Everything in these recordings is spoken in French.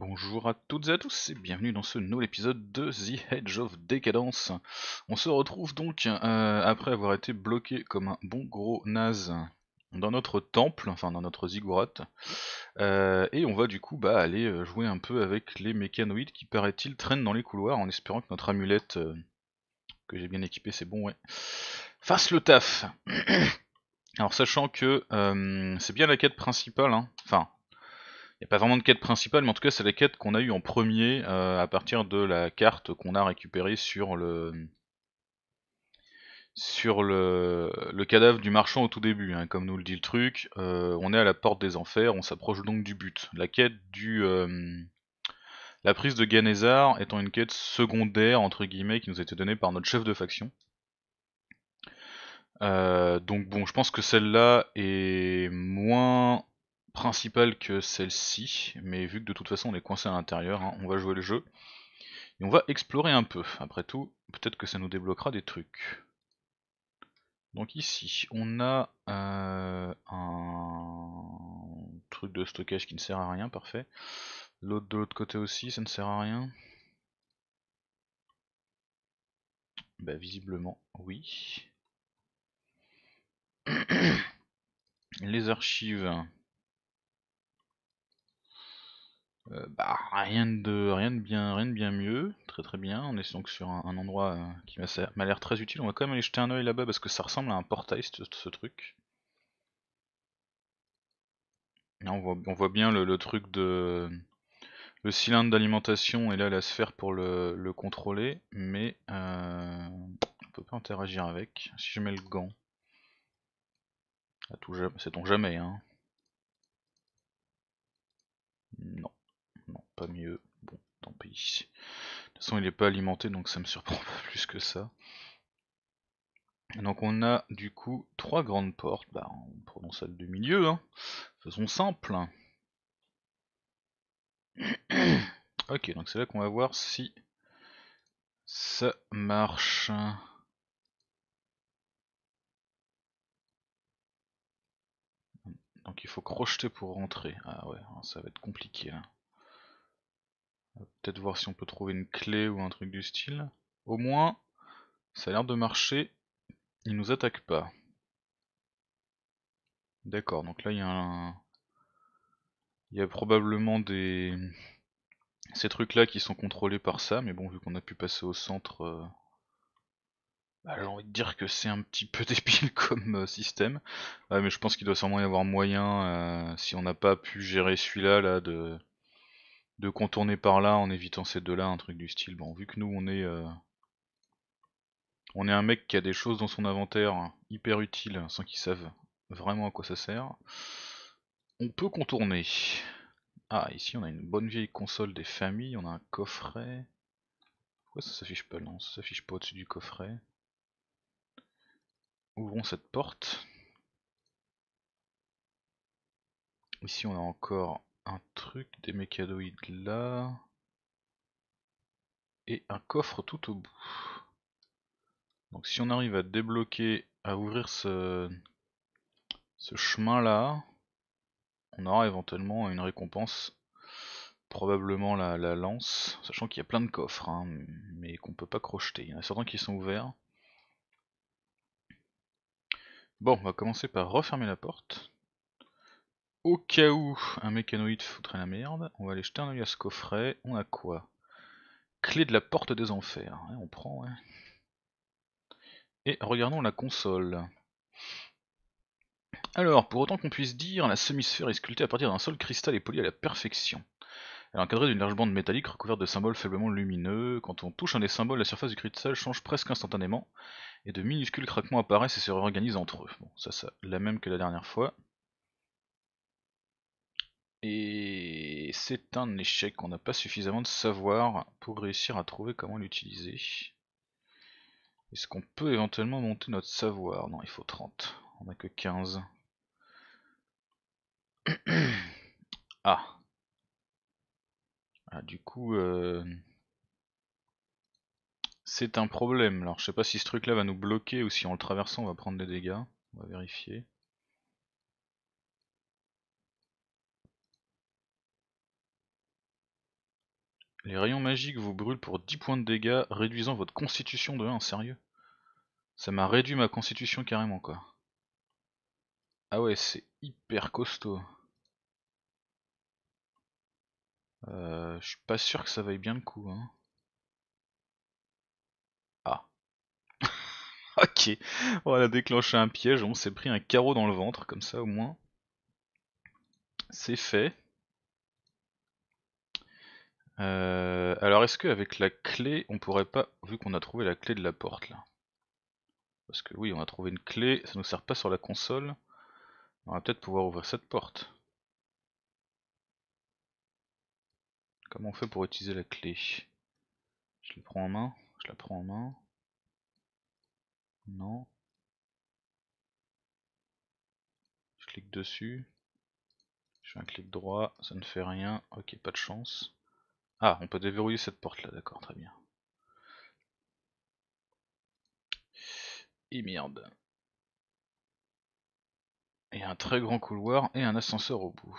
Bonjour à toutes et à tous et bienvenue dans ce nouvel épisode de The Hedge of Decadence. On se retrouve donc euh, après avoir été bloqué comme un bon gros naze dans notre temple, enfin dans notre ziggurat, euh, et on va du coup bah, aller euh, jouer un peu avec les mécanoïdes qui paraît-il traînent dans les couloirs en espérant que notre amulette que j'ai bien équipée, c'est bon ouais, fasse le taf. Alors sachant que c'est bien la quête principale, hein, enfin il n'y a pas vraiment de quête principale, mais en tout cas, c'est la quête qu'on a eue en premier euh, à partir de la carte qu'on a récupérée sur le sur le, le cadavre du marchand au tout début, hein, comme nous le dit le truc, euh, on est à la porte des enfers, on s'approche donc du but. La quête du euh, la prise de Ganesar étant une quête secondaire entre guillemets qui nous a été donnée par notre chef de faction. donc bon, je pense que celle-là est moins principale que celle-ci, mais vu que de toute façon on est coincé à l'intérieur, hein, on va jouer le jeu. Et on va explorer un peu. Après tout, peut-être que ça nous débloquera des trucs. Donc ici, on a euh, un truc de stockage qui ne sert à rien, parfait. L'autre de l'autre côté aussi, ça ne sert à rien. Bah visiblement, oui. Les archives, euh, bah, rien de, rien de bien, rien de bien mieux, très très bien. On est donc sur un, endroit euh, qui m'a l'air très utile. On va quand même aller jeter un oeil là-bas parce que ça ressemble à un portail ce, truc. on voit, bien le, truc de le cylindre d'alimentation et là la sphère pour le, contrôler, mais euh, on peut pas interagir avec. Si je mets le gant, c'est ton jamais, hein. Non mieux. Bon, tant pis. De toute façon, il n'est pas alimenté, donc ça me surprend pas plus que ça. Donc on a du coup trois grandes portes. Bah, on prenons celle du milieu, hein. façon simple. ok, donc c'est là qu'on va voir si ça marche. Donc il faut crocheter pour rentrer. Ah ouais, ça va être compliqué là. Hein peut-être voir si on peut trouver une clé ou un truc du style. Au moins, ça a l'air de marcher. Il nous attaque pas. D'accord, donc là il y a un... Il y a probablement des... Ces trucs là qui sont contrôlés par ça, mais bon, vu qu'on a pu passer au centre... Euh, bah, j'ai envie de dire que c'est un petit peu débile comme euh, système. mais je pense qu'il doit sûrement y avoir moyen, euh, si on n'a pas pu gérer celui-là, là, de de contourner par là en évitant ces deux-là, un truc du style. Bon, vu que nous, on est, euh, on est un mec qui a des choses dans son inventaire hyper utiles sans qu'ils savent vraiment à quoi ça sert, on peut contourner. Ah, ici on a une bonne vieille console des familles, on a un coffret. Pourquoi ça s'affiche pas Non, ça s'affiche pas au-dessus du coffret. Ouvrons cette porte. Ici on a encore un truc des mécadoïdes là. Et un coffre tout au bout. Donc si on arrive à débloquer, à ouvrir ce, chemin là, on aura éventuellement une récompense. Probablement la, lance, sachant qu'il y a plein de coffres, hein, mais qu'on peut pas crocheter. Il y en a certains qui sont ouverts. Bon, on va commencer par refermer la porte. Au cas où un mécanoïde foutrait la merde, on va aller jeter un oeil à ce coffret. On a quoi Clé de la porte des enfers. on prend, ouais. Et regardons la console. Alors, pour autant qu'on puisse dire, la semi-sphère est sculptée à partir d'un sol cristal et poli à la perfection. Elle est encadrée d'une large bande métallique recouverte de symboles faiblement lumineux. Quand on touche un des symboles, la surface du cristal change presque instantanément, et de minuscules craquements apparaissent et se réorganisent entre eux. Bon, ça, ça, la même que la dernière fois. Et c'est un échec, on n'a pas suffisamment de savoir pour réussir à trouver comment l'utiliser. Est-ce qu'on peut éventuellement monter notre savoir Non, il faut 30, on n'a que 15. ah. ah. Du coup, euh, c'est un problème. Alors, je sais pas si ce truc-là va nous bloquer ou si en le traversant, on va prendre des dégâts. On va vérifier. Les rayons magiques vous brûlent pour 10 points de dégâts, réduisant votre constitution de 1, sérieux Ça m'a réduit ma constitution carrément quoi. Ah ouais, c'est hyper costaud. Euh, je suis pas sûr que ça vaille bien le coup. Hein. Ah. ok, on a déclenché un piège, on s'est pris un carreau dans le ventre, comme ça au moins. C'est fait. Euh, alors est-ce qu'avec la clé, on pourrait pas, vu qu'on a trouvé la clé de la porte là Parce que oui, on a trouvé une clé, ça nous sert pas sur la console. On va peut-être pouvoir ouvrir cette porte. Comment on fait pour utiliser la clé Je la prends en main Je la prends en main Non. Je clique dessus. Je fais un clic droit, ça ne fait rien. Ok, pas de chance. Ah, on peut déverrouiller cette porte là, d'accord, très bien. Et merde. Et un très grand couloir et un ascenseur au bout.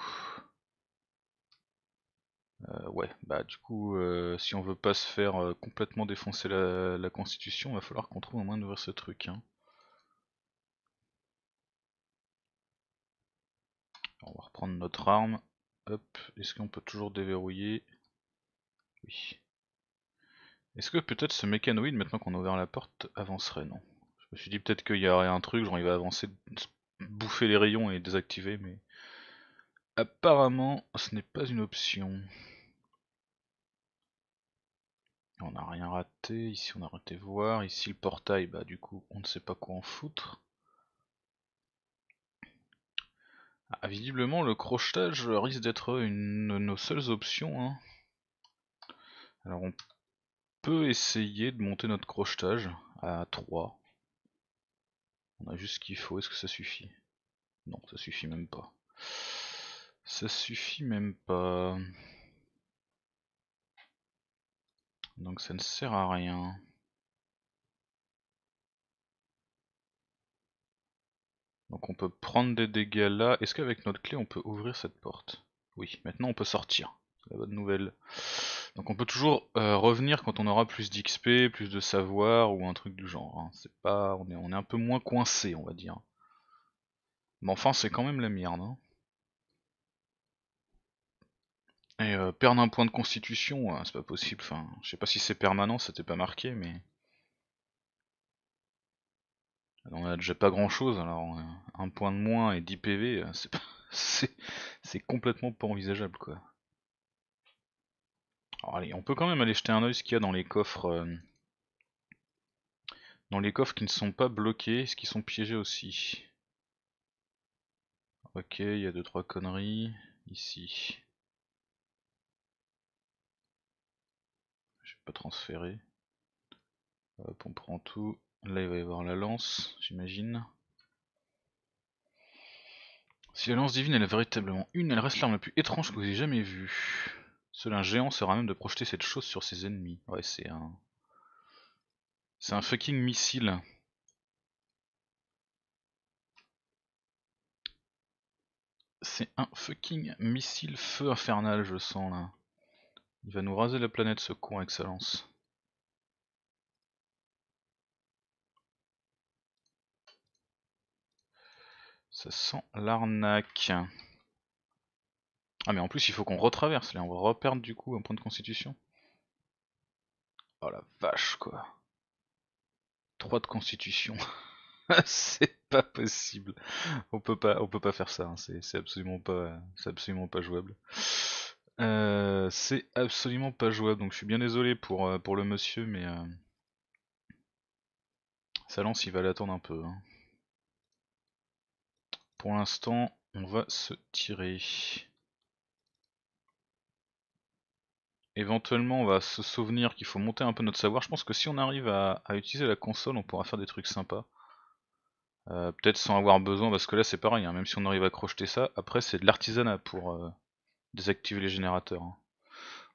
Euh, ouais, bah du coup, euh, si on veut pas se faire euh, complètement défoncer la, constitution, il va falloir qu'on trouve un moyen d'ouvrir ce truc. Hein. on va reprendre notre arme. Hop, est-ce qu'on peut toujours déverrouiller oui. Est-ce que peut-être ce mécanoïde, maintenant qu'on a ouvert la porte, avancerait Non. Je me suis dit peut-être qu'il y aurait un truc, genre il va avancer, bouffer les rayons et désactiver, mais... Apparemment, ce n'est pas une option. On n'a rien raté, ici on a raté voir, ici le portail, bah du coup on ne sait pas quoi en foutre. Ah, visiblement le crochetage risque d'être une de nos seules options. Hein. Alors on peut essayer de monter notre crochetage à 3. On a juste ce qu'il faut, est-ce que ça suffit Non, ça suffit même pas. Ça suffit même pas. Donc ça ne sert à rien. Donc on peut prendre des dégâts là. Est-ce qu'avec notre clé on peut ouvrir cette porte Oui, maintenant on peut sortir la bonne nouvelle. Donc on peut toujours euh, revenir quand on aura plus d'XP, plus de savoir ou un truc du genre. Hein. C'est pas, on est, on est un peu moins coincé, on va dire. Mais enfin, c'est quand même la merde. Hein. Et euh, perdre un point de constitution, hein, c'est pas possible. Enfin, je sais pas si c'est permanent, c'était pas marqué, mais on a déjà pas grand chose. Alors euh, un point de moins et 10 PV, c'est c'est complètement pas envisageable quoi on peut quand même aller jeter un oeil ce qu'il y a dans les coffres. Euh, dans les coffres qui ne sont pas bloqués, ce qui sont piégés aussi. Ok, il y a 2-3 conneries ici. Je vais pas transférer. on prend tout. Là, il va y avoir la lance, j'imagine. Si la lance divine elle est véritablement une, elle reste l'arme la plus étrange que j'ai jamais vue. Seul un géant sera même de projeter cette chose sur ses ennemis. Ouais, c'est un... C'est un fucking missile. C'est un fucking missile feu infernal, je sens, là. Il va nous raser la planète, ce con, excellence. Ça sent l'arnaque. Ah mais en plus il faut qu'on retraverse là, on va reperdre du coup un point de constitution. Oh la vache quoi. 3 de constitution. c'est pas possible. On peut pas, on peut pas faire ça, hein. c'est absolument pas. C'est absolument pas jouable. Euh, c'est absolument pas jouable, donc je suis bien désolé pour, euh, pour le monsieur, mais euh... sa lance il va l'attendre un peu. Hein. Pour l'instant, on va se tirer. éventuellement on va se souvenir qu'il faut monter un peu notre savoir. Je pense que si on arrive à, utiliser la console, on pourra faire des trucs sympas. Euh, peut-être sans avoir besoin, parce que là c'est pareil, hein. même si on arrive à crocheter ça, après c'est de l'artisanat pour euh, désactiver les générateurs. Hein.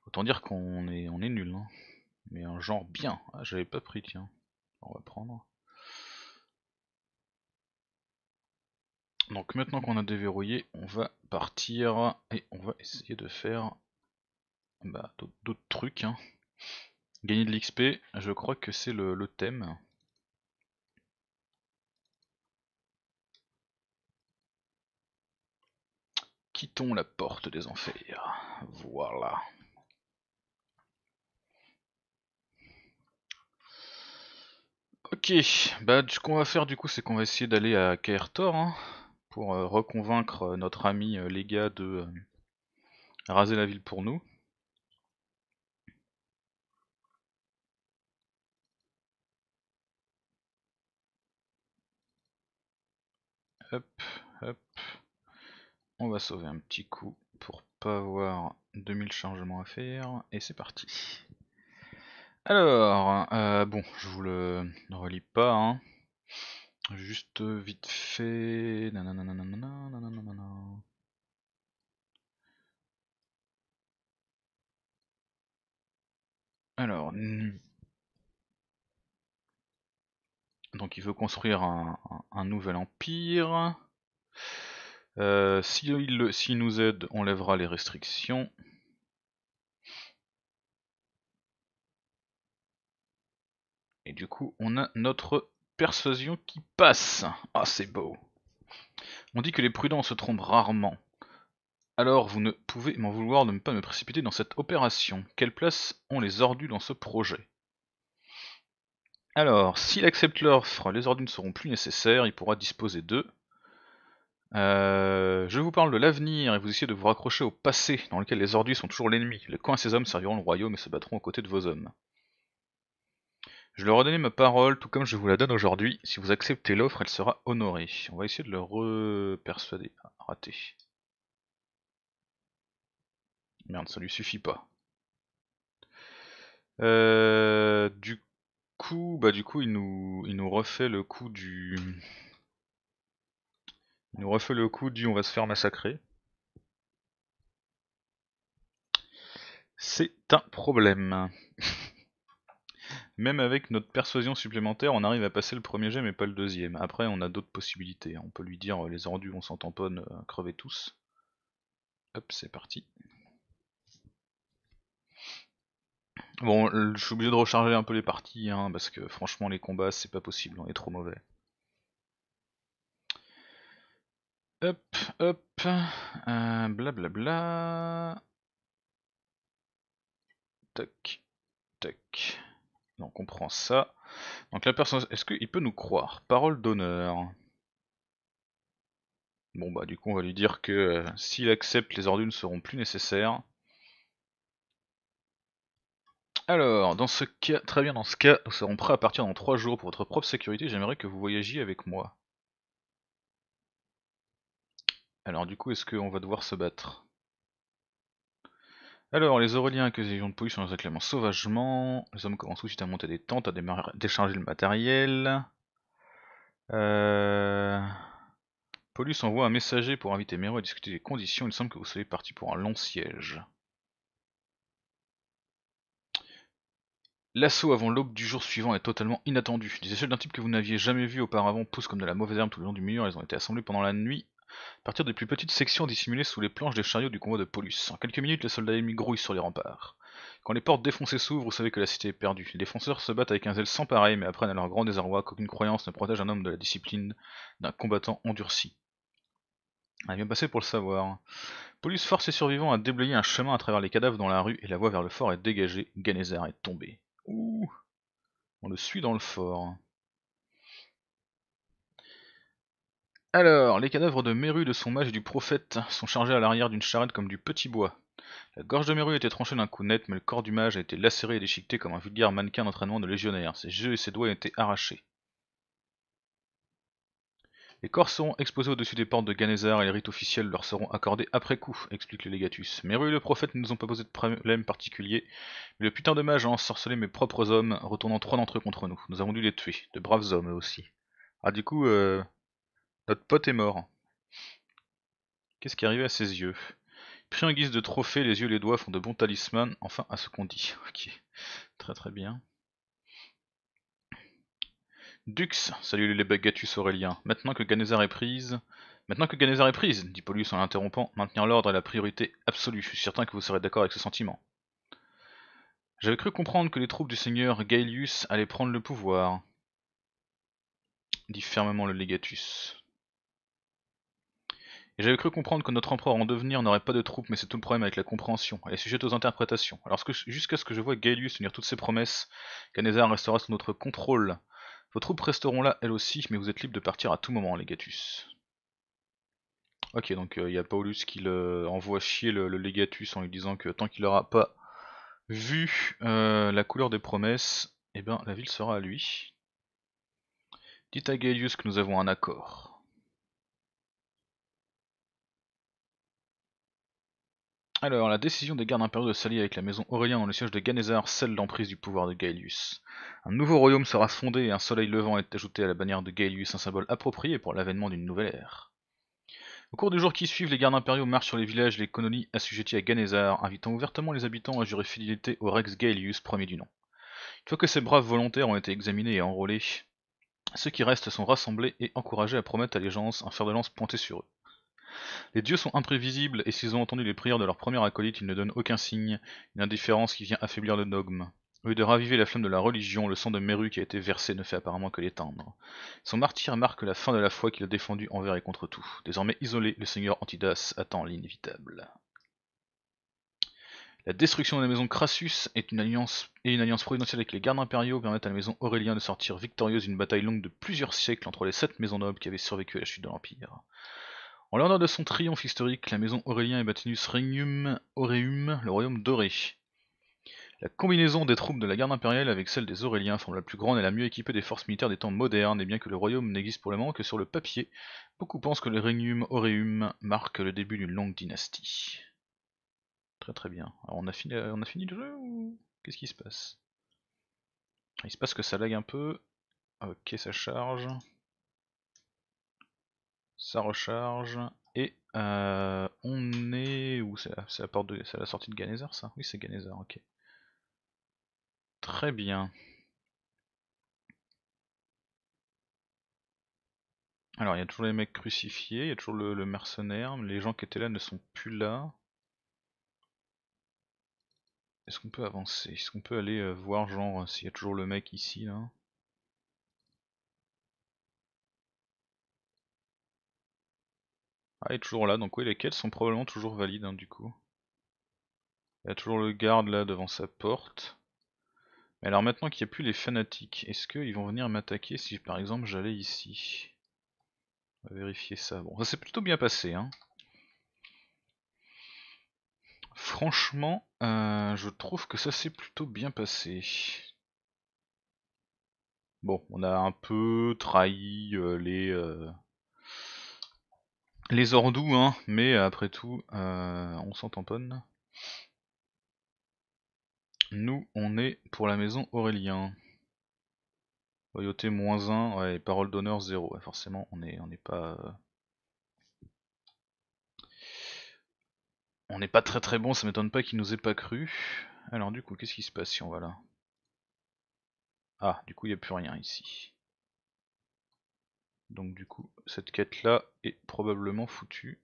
Autant dire qu'on est, on nul. Hein. Mais un genre bien. Ah, j'avais pas pris, tiens. On va prendre. Donc maintenant qu'on a déverrouillé, on va partir et on va essayer de faire bah, d'autres trucs. Hein. Gagner de l'XP, je crois que c'est le, thème. Quittons la porte des enfers. Voilà. Ok, bah ce qu'on va faire du coup c'est qu'on va essayer d'aller à Kaertor hein, pour euh, reconvaincre euh, notre ami euh, Lega de raser la ville pour nous. Hop, hop. On va sauver un petit coup pour pas avoir 2000 chargements à faire. Et c'est parti. Alors, euh, bon, je vous le relis pas. Hein. Juste vite fait. Nanana, Alors, Donc il veut construire un, nouvel empire. Euh, s'il nous aide, on lèvera les restrictions. Et du coup, on a notre persuasion qui passe. Ah, c'est beau. On dit que les prudents se trompent rarement. Alors vous ne pouvez m'en vouloir de ne pas me précipiter dans cette opération. Quelle place ont les ordus dans ce projet alors, s'il accepte l'offre, les ordres ne seront plus nécessaires, il pourra disposer d'eux. Euh, je vous parle de l'avenir et vous essayez de vous raccrocher au passé dans lequel les ordures sont toujours l'ennemi. Le coins et ses hommes serviront le royaume et se battront aux côtés de vos hommes. Je leur ai donné ma parole, tout comme je vous la donne aujourd'hui. Si vous acceptez l'offre, elle sera honorée. On va essayer de le repersuader. Ah, raté. Merde, ça lui suffit pas. Euh, du coup, bah du coup, il nous, il nous refait le coup du. Il nous refait le coup du on va se faire massacrer. C'est un problème. Même avec notre persuasion supplémentaire, on arrive à passer le premier jet mais pas le deuxième. Après, on a d'autres possibilités. On peut lui dire euh, les rendus, on s'en tamponne, euh, crever tous. Hop, c'est parti. Bon, je suis obligé de recharger un peu les parties, hein, parce que franchement, les combats, c'est pas possible, on est trop mauvais. Hop, hop, euh, blablabla. Tac, tac. Donc on prend ça. Donc la personne, est-ce qu'il peut nous croire Parole d'honneur. Bon bah du coup on va lui dire que euh, s'il accepte les ordures ne seront plus nécessaires. Alors, dans ce cas, très bien, dans ce cas, nous serons prêts à partir dans 3 jours pour votre propre sécurité. J'aimerais que vous voyagiez avec moi. Alors, du coup, est-ce qu'on va devoir se battre alors, les Auréliens que les de police sont sauvagement. Les hommes commencent tout de suite à monter des tentes, à décharger le matériel. Euh... Paulus envoie un messager pour inviter Mero à discuter des conditions. Il semble que vous soyez parti pour un long siège. L'assaut avant l'aube du jour suivant est totalement inattendu. Des échelles d'un type que vous n'aviez jamais vu auparavant poussent comme de la mauvaise herbe tout le long du mur. Elles ont été assemblées pendant la nuit à partir des plus petites sections dissimulées sous les planches des chariots du convoi de Polus. En quelques minutes, les soldats ennemis grouillent sur les remparts. Quand les portes défoncées s'ouvrent, vous savez que la cité est perdue. Les défenseurs se battent avec un zèle sans pareil, mais apprennent à leur grand désarroi qu'aucune croyance ne protège un homme de la discipline d'un combattant endurci. On ah, vient bien passé pour le savoir. Polus force les survivants à déblayer un chemin à travers les cadavres dans la rue et la voie vers le fort est dégagée. Ganezar est tombé. On le suit dans le fort. Alors, les cadavres de Méru, de son mage et du prophète sont chargés à l'arrière d'une charrette comme du petit bois. La gorge de Méru était tranchée d'un coup net, mais le corps du mage a été lacéré et déchiqueté comme un vulgaire mannequin d'entraînement de légionnaire. Ses yeux et ses doigts étaient arrachés. Les corps seront exposés au-dessus des portes de Ganesar et les rites officiels leur seront accordés après coup, explique le Légatus. Mes rues et le prophète ne nous ont pas posé de problème particulier, mais le putain de mage a ensorcelé mes propres hommes, retournant trois d'entre eux contre nous. Nous avons dû les tuer, de braves hommes eux aussi. Ah du coup, euh, notre pote est mort. Qu'est-ce qui est arrivé à ses yeux Pris en guise de trophée, les yeux et les doigts font de bons talismans, enfin à ce qu'on dit. Ok, très très bien. Dux, salut le Bagatus Aurélien. Maintenant que Ganesar est prise. Maintenant que Ganesar est prise, dit Paulus en l'interrompant, maintenir l'ordre est la priorité absolue. Je suis certain que vous serez d'accord avec ce sentiment. J'avais cru comprendre que les troupes du seigneur Gaelius allaient prendre le pouvoir. Dit fermement le Legatus. Et j'avais cru comprendre que notre empereur en devenir n'aurait pas de troupes, mais c'est tout le problème avec la compréhension. Elle est sujette aux interprétations. Alors jusqu'à ce que je vois Gaelius tenir toutes ses promesses, Ganesar restera sous notre contrôle. Vos troupes resteront là, elles aussi, mais vous êtes libre de partir à tout moment, Legatus. Ok, donc il euh, y a Paulus qui envoie chier le, Légatus Legatus en lui disant que tant qu'il n'aura pas vu euh, la couleur des promesses, eh bien la ville sera à lui. Dites à Gaius que nous avons un accord. Alors, la décision des gardes impériaux de s'allier avec la maison Aurélien dans le siège de Ganesar scelle l'emprise du pouvoir de Gaelius. Un nouveau royaume sera fondé et un soleil levant est ajouté à la bannière de Gaelius, un symbole approprié pour l'avènement d'une nouvelle ère. Au cours des jours qui suivent, les gardes impériaux marchent sur les villages et les colonies assujetties à Ganesar, invitant ouvertement les habitants à jurer fidélité au Rex Gaelius, premier du nom. Une fois que ces braves volontaires ont été examinés et enrôlés, ceux qui restent sont rassemblés et encouragés à promettre allégeance, un fer de lance pointé sur eux. Les dieux sont imprévisibles, et s'ils ont entendu les prières de leur premier acolyte, ils ne donnent aucun signe, une indifférence qui vient affaiblir le dogme. Au lieu de raviver la flamme de la religion, le sang de Meru qui a été versé ne fait apparemment que l'éteindre. Son martyr marque la fin de la foi qu'il a défendue envers et contre tout. Désormais isolé, le seigneur Antidas attend l'inévitable. La destruction de la maison Crassus est une alliance, et une alliance providentielle avec les gardes impériaux permettent à la maison Aurélien de sortir victorieuse d'une bataille longue de plusieurs siècles entre les sept maisons nobles qui avaient survécu à la chute de l'Empire. En l'honneur de son triomphe historique, la maison Aurélien est Batinus Regnum Aureum, le royaume doré. La combinaison des troupes de la garde impériale avec celle des Auréliens forme la plus grande et la mieux équipée des forces militaires des temps modernes, et bien que le royaume n'existe pour le moment que sur le papier, beaucoup pensent que le Regnum Aureum marque le début d'une longue dynastie. Très très bien. Alors on a fini, on a fini le jeu qu'est-ce qui se passe Il se passe que ça lag un peu. Ok, ça charge ça recharge, et euh, on est... où c'est la, la, porte de... c'est la sortie de Ganesar ça Oui c'est Ganézar, ok. Très bien. Alors il y a toujours les mecs crucifiés, il y a toujours le, mercenaire, mais les gens qui étaient là ne sont plus là. Est-ce qu'on peut avancer Est-ce qu'on peut aller euh, voir genre s'il y a toujours le mec ici là Ah, il est toujours là, donc oui, les quêtes sont probablement toujours valides, hein, du coup. Il y a toujours le garde là devant sa porte. Mais alors maintenant qu'il n'y a plus les fanatiques, est-ce qu'ils vont venir m'attaquer si par exemple j'allais ici On va vérifier ça. Bon, ça s'est plutôt bien passé. Hein. Franchement, euh, je trouve que ça s'est plutôt bien passé. Bon, on a un peu trahi euh, les... Euh, les ordoux, hein, mais après tout, euh, on s'en tamponne. Nous, on est pour la maison Aurélien. Loyauté moins 1, ouais, parole d'honneur 0. forcément, on n'est on pas. Euh, on n'est pas très très bon, ça m'étonne pas qu'il nous ait pas cru. Alors, du coup, qu'est-ce qui se passe si on va là Ah, du coup, il n'y a plus rien ici. Donc du coup, cette quête là est probablement foutue.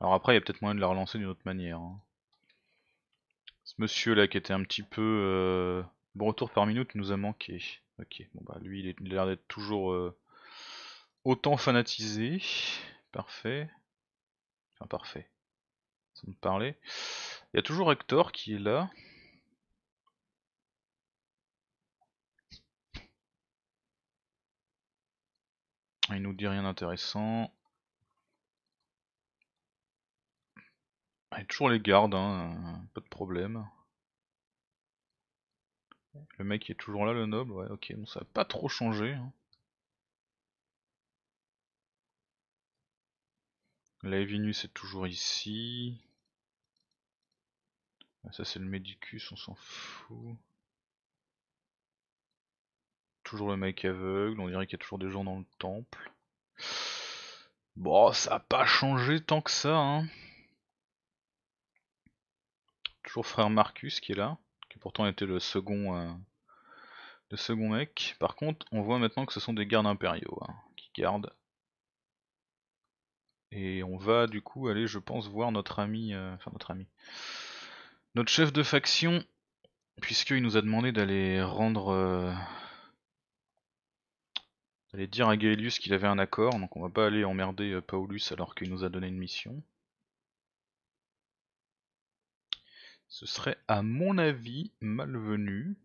Alors après, il y a peut-être moyen de la relancer d'une autre manière. Hein. Ce monsieur là qui était un petit peu... Euh, bon retour par minute nous a manqué. Ok, bon bah lui il, a l'air d'être toujours euh, autant fanatisé. Parfait. Enfin parfait. Sans me parler Il y a toujours Hector qui est là. Il nous dit rien d'intéressant. a toujours les gardes, hein, euh, pas de problème. Le mec est toujours là, le noble, ouais, ok, bon, ça n'a pas trop changé. Hein. est toujours ici. Ah, ça c'est le Medicus, on s'en fout. Toujours le mec aveugle, on dirait qu'il y a toujours des gens dans le temple. Bon, ça a pas changé tant que ça. Hein. Toujours frère Marcus qui est là, qui pourtant était le second, euh, le second mec. Par contre, on voit maintenant que ce sont des gardes impériaux hein, qui gardent. Et on va du coup aller, je pense, voir notre ami, euh, enfin notre ami, notre chef de faction, puisqu'il nous a demandé d'aller rendre... Euh, J'allais dire à Gaelius qu'il avait un accord, donc on va pas aller emmerder euh, Paulus alors qu'il nous a donné une mission. Ce serait à mon avis malvenu.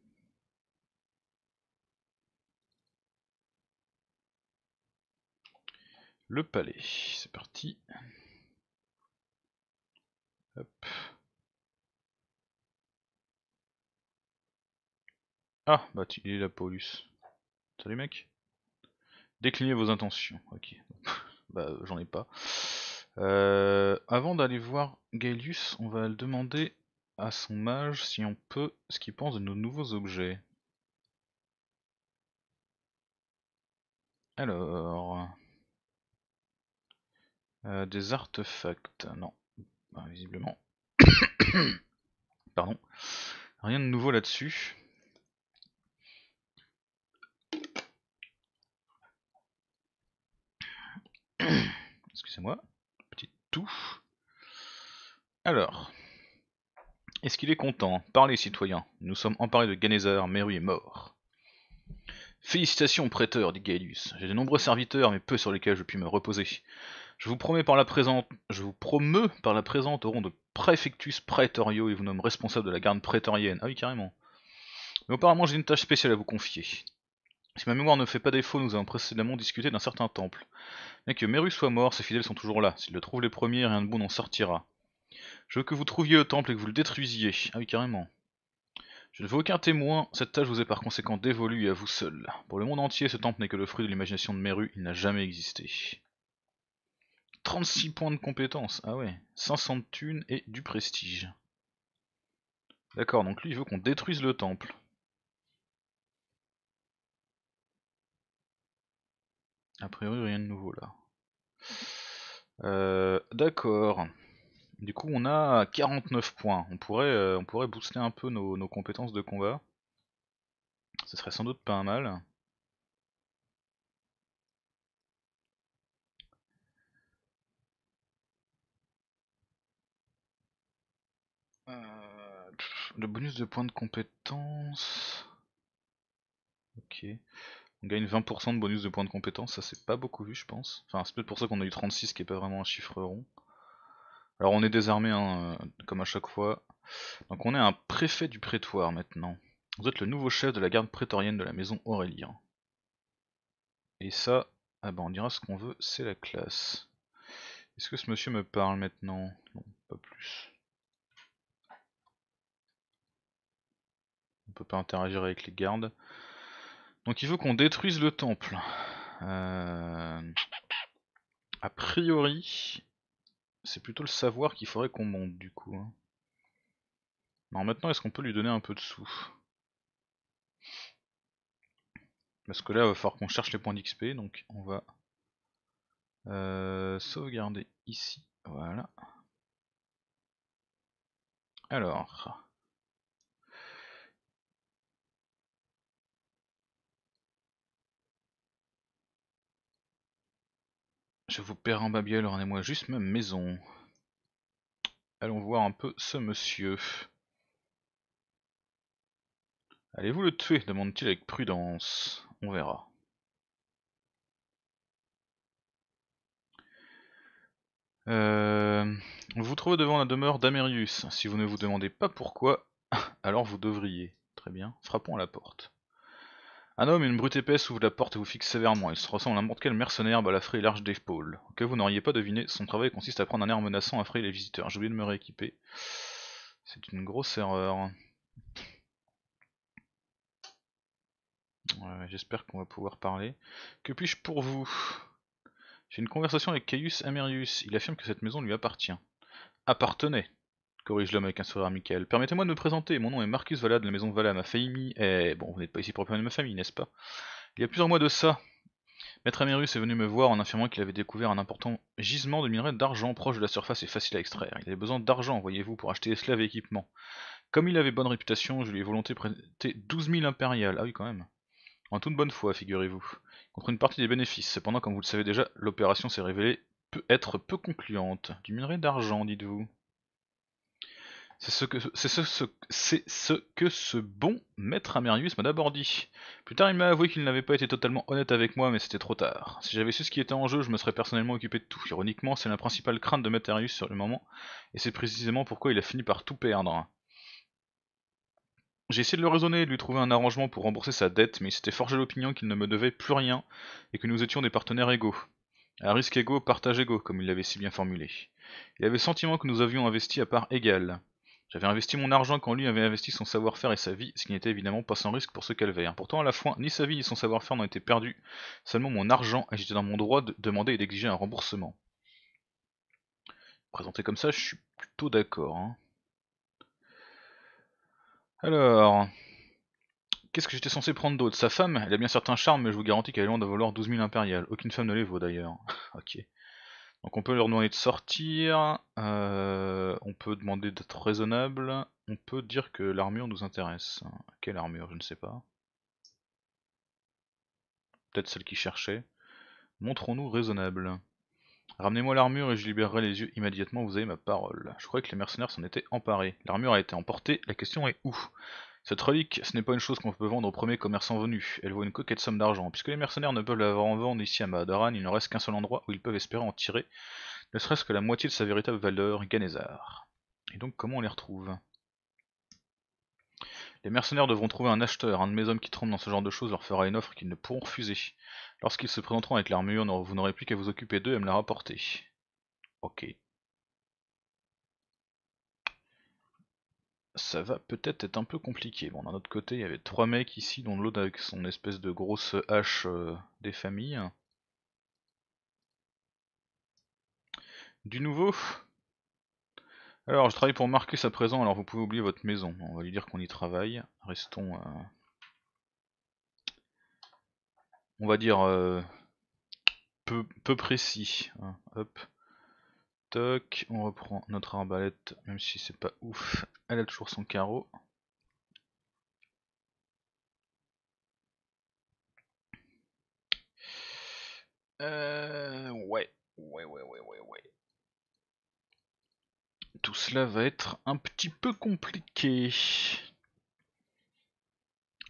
Le palais, c'est parti. Hop. Ah, bah il est là, Paulus. Salut mec. Déclinez vos intentions. Ok, bah euh, j'en ai pas. Euh, avant d'aller voir Gaelius, on va le demander à son mage si on peut ce qu'il pense de nos nouveaux objets. Alors. Euh, des artefacts. Non, ah, visiblement. Pardon. Rien de nouveau là-dessus. C'est moi Petite touffe. Alors. Est-ce qu'il est content Parlez, citoyens. Nous sommes emparés de Ganézar, Meru est mort. Félicitations, prêteur, dit Gaelius. J'ai de nombreux serviteurs, mais peu sur lesquels je puis me reposer. Je vous promets par la présente, je vous promeux par la présente au rond de préfectus praetorio et vous nomme responsable de la garde prétorienne. Ah oui, carrément. Mais auparavant, j'ai une tâche spéciale à vous confier. Si ma mémoire ne fait pas défaut, nous avons précédemment discuté d'un certain temple. Mais que Meru soit mort, ses fidèles sont toujours là. S'ils le trouvent les premiers, rien de bon n'en sortira. Je veux que vous trouviez le temple et que vous le détruisiez. Ah oui, carrément. Je ne veux aucun témoin, cette tâche vous est par conséquent dévolue à vous seul. Pour le monde entier, ce temple n'est que le fruit de l'imagination de Meru, il n'a jamais existé. 36 points de compétence, ah ouais, 500 de thunes et du prestige. D'accord, donc lui il veut qu'on détruise le temple. A priori, rien de nouveau là. Euh, d'accord. Du coup, on a 49 points. On pourrait, euh, on pourrait booster un peu nos, compétences de combat. Ce serait sans doute pas mal. Euh, le bonus de points de compétences... Ok. On gagne 20% de bonus de points de compétence, ça c'est pas beaucoup vu je pense. Enfin c'est peut-être pour ça qu'on a eu 36 qui est pas vraiment un chiffre rond. Alors on est désarmé hein, euh, comme à chaque fois. Donc on est un préfet du prétoire maintenant. Vous êtes le nouveau chef de la garde prétorienne de la maison Aurélien. Et ça, ah bah on dira ce qu'on veut, c'est la classe. Est-ce que ce monsieur me parle maintenant Non, pas plus. On peut pas interagir avec les gardes. Donc il veut qu'on détruise le temple. Euh, a priori, c'est plutôt le savoir qu'il faudrait qu'on monte du coup. Alors hein. maintenant est-ce qu'on peut lui donner un peu de sous Parce que là, il va falloir qu'on cherche les points d'XP, donc on va euh, sauvegarder ici. Voilà. Alors, Je vous perds en babiole, rendez-moi juste ma maison. Allons voir un peu ce monsieur. Allez-vous le tuer demande-t-il avec prudence. On verra. Euh, vous vous trouvez devant la demeure d'Amerius. Si vous ne vous demandez pas pourquoi, alors vous devriez. Très bien, frappons à la porte. Un homme, une brute épaisse, ouvre la porte et vous fixe sévèrement. Il se ressemble à n'importe quel mercenaire balafré et large d'épaule. Que vous n'auriez pas deviné, son travail consiste à prendre un air menaçant à frayer les visiteurs. J'ai oublié de me rééquiper. C'est une grosse erreur. J'espère qu'on va pouvoir parler. Que puis-je pour vous J'ai une conversation avec Caius Amerius. Il affirme que cette maison lui appartient. Appartenait corrige l'homme avec un sourire amical. Permettez-moi de me présenter, mon nom est Marcus Valade de la maison Valade, ma famille Eh, Bon, vous n'êtes pas ici pour parler de ma famille, n'est-ce pas Il y a plusieurs mois de ça, Maître Amérus est venu me voir en affirmant qu'il avait découvert un important gisement de minerais d'argent proche de la surface et facile à extraire. Il avait besoin d'argent, voyez-vous, pour acheter esclaves et équipements. Comme il avait bonne réputation, je lui ai volonté prêté 12 000 impériales. Ah oui, quand même. En toute bonne foi, figurez-vous. Contre une partie des bénéfices. Cependant, comme vous le savez déjà, l'opération s'est révélée être peu concluante. Du minerai d'argent, dites-vous. C'est ce que c'est ce, ce, ce, que ce bon maître Amérius m'a d'abord dit. Plus tard, il m'a avoué qu'il n'avait pas été totalement honnête avec moi, mais c'était trop tard. Si j'avais su ce qui était en jeu, je me serais personnellement occupé de tout. Ironiquement, c'est la principale crainte de maître sur le moment, et c'est précisément pourquoi il a fini par tout perdre. J'ai essayé de le raisonner et de lui trouver un arrangement pour rembourser sa dette, mais il s'était forgé l'opinion qu'il ne me devait plus rien et que nous étions des partenaires égaux. À risque égaux, partage égaux, comme il l'avait si bien formulé. Il avait le sentiment que nous avions investi à part égale. J'avais investi mon argent quand lui avait investi son savoir-faire et sa vie, ce qui n'était évidemment pas sans risque pour ce calvaire. Hein. Pourtant, à la fois, ni sa vie ni son savoir-faire n'ont été perdus, seulement mon argent, et j'étais dans mon droit de demander et d'exiger un remboursement. Présenté comme ça, je suis plutôt d'accord. Hein. Alors, Qu'est-ce que j'étais censé prendre d'autre Sa femme, elle a bien certains charmes, mais je vous garantis qu'elle est loin de valoir 12 000 impériales. Aucune femme ne les vaut d'ailleurs. ok. Donc on peut leur demander de sortir. Euh, on peut demander d'être raisonnable. On peut dire que l'armure nous intéresse. Quelle armure Je ne sais pas. Peut-être celle qui cherchait. Montrons-nous raisonnable. Ramenez-moi l'armure et je libérerai les yeux immédiatement, vous avez ma parole. Je croyais que les mercenaires s'en étaient emparés. L'armure a été emportée, la question est où Cette relique, ce n'est pas une chose qu'on peut vendre au premier commerçant venu. Elle vaut une coquette somme d'argent. Puisque les mercenaires ne peuvent l'avoir en vente ici à Madaran, il ne reste qu'un seul endroit où ils peuvent espérer en tirer ne serait-ce que la moitié de sa véritable valeur, Ganesar. Et donc comment on les retrouve les mercenaires devront trouver un acheteur, un de mes hommes qui trompe dans ce genre de choses leur fera une offre qu'ils ne pourront refuser. Lorsqu'ils se présenteront avec l'armure, vous n'aurez plus qu'à vous occuper d'eux et me la rapporter. Ok. Ça va peut-être être un peu compliqué. Bon, d'un autre côté, il y avait trois mecs ici, dont l'autre avec son espèce de grosse hache euh, des familles. Du nouveau Alors, je travaille pour Marcus à présent, alors vous pouvez oublier votre maison. On va lui dire qu'on y travaille. Restons... Euh, on va dire... Euh, peu, précis. Hein. Hop. Toc. On reprend notre arbalète, même si c'est pas ouf. Elle a toujours son carreau. Euh, ouais, ouais, ouais, ouais, tout cela va être un petit peu compliqué.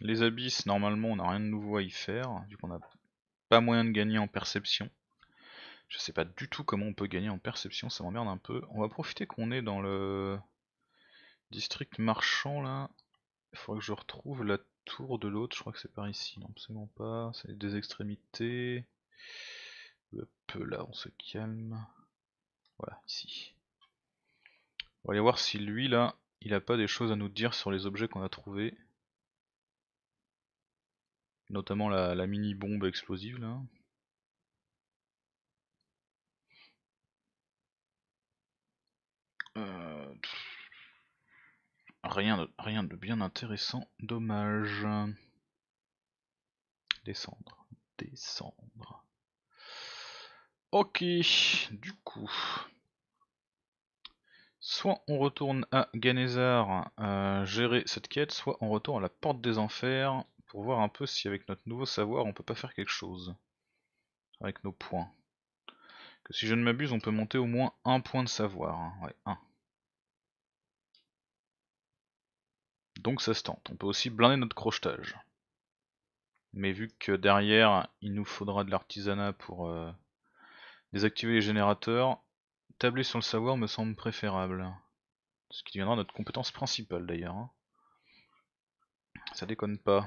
Les abysses, normalement, on n'a rien de nouveau à y faire, coup on n'a pas moyen de gagner en perception. Je sais pas du tout comment on peut gagner en perception, ça m'emmerde un peu. On va profiter qu'on est dans le district marchand, là. Il faudrait que je retrouve la tour de l'autre, je crois que c'est par ici. Non, absolument pas, c'est des extrémités. Hop, là, on se calme. Voilà, ici. On va aller voir si lui là, il a pas des choses à nous dire sur les objets qu'on a trouvés. Notamment la, mini bombe explosive là. Euh, rien, rien de bien intéressant, dommage. Descendre, descendre. Ok, du coup. Soit on retourne à Ganesar euh, gérer cette quête, soit on retourne à la porte des enfers pour voir un peu si avec notre nouveau savoir on peut pas faire quelque chose avec nos points. Que si je ne m'abuse on peut monter au moins un point de savoir. Hein. Ouais, un. Donc ça se tente. On peut aussi blinder notre crochetage. Mais vu que derrière il nous faudra de l'artisanat pour euh, désactiver les générateurs, Tabler sur le savoir me semble préférable. Ce qui deviendra notre compétence principale d'ailleurs. Hein. Ça déconne pas.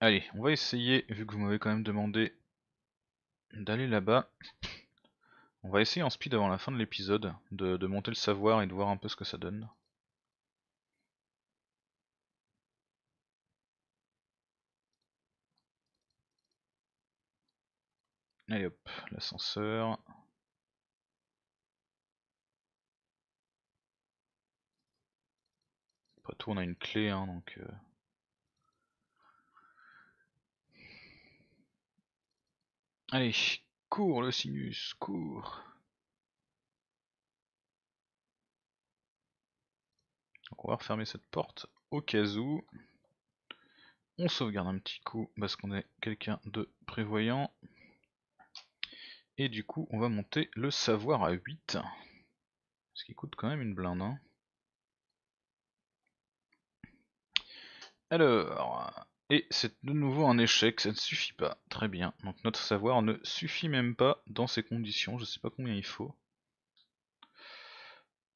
Allez, on va essayer, vu que vous m'avez quand même demandé d'aller là-bas. On va essayer en speed avant la fin de l'épisode, de monter le savoir et de voir un peu ce que ça donne. Allez hop, l'ascenseur. Après tout, on a une clé, hein, donc... Euh. Allez, cours le sinus, cours on va refermer cette porte au cas où. On sauvegarde un petit coup parce qu'on est quelqu'un de prévoyant. Et du coup, on va monter le savoir à 8. Ce qui coûte quand même une blinde. Hein. Alors, et c'est de nouveau un échec, ça ne suffit pas. Très bien, donc notre savoir ne suffit même pas dans ces conditions, je ne sais pas combien il faut.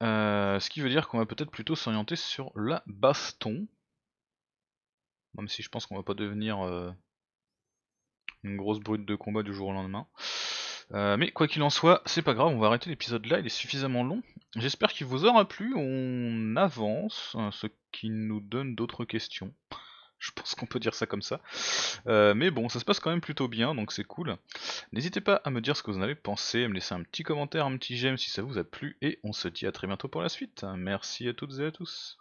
Euh, ce qui veut dire qu'on va peut-être plutôt s'orienter sur la baston. Même si je pense qu'on ne va pas devenir euh, une grosse brute de combat du jour au lendemain. Euh, mais quoi qu'il en soit, c'est pas grave, on va arrêter l'épisode là, il est suffisamment long. J'espère qu'il vous aura plu, on avance, hein, ce qui nous donne d'autres questions. Je pense qu'on peut dire ça comme ça. Euh, mais bon, ça se passe quand même plutôt bien, donc c'est cool. N'hésitez pas à me dire ce que vous en avez pensé, à me laisser un petit commentaire, un petit j'aime si ça vous a plu, et on se dit à très bientôt pour la suite. Merci à toutes et à tous.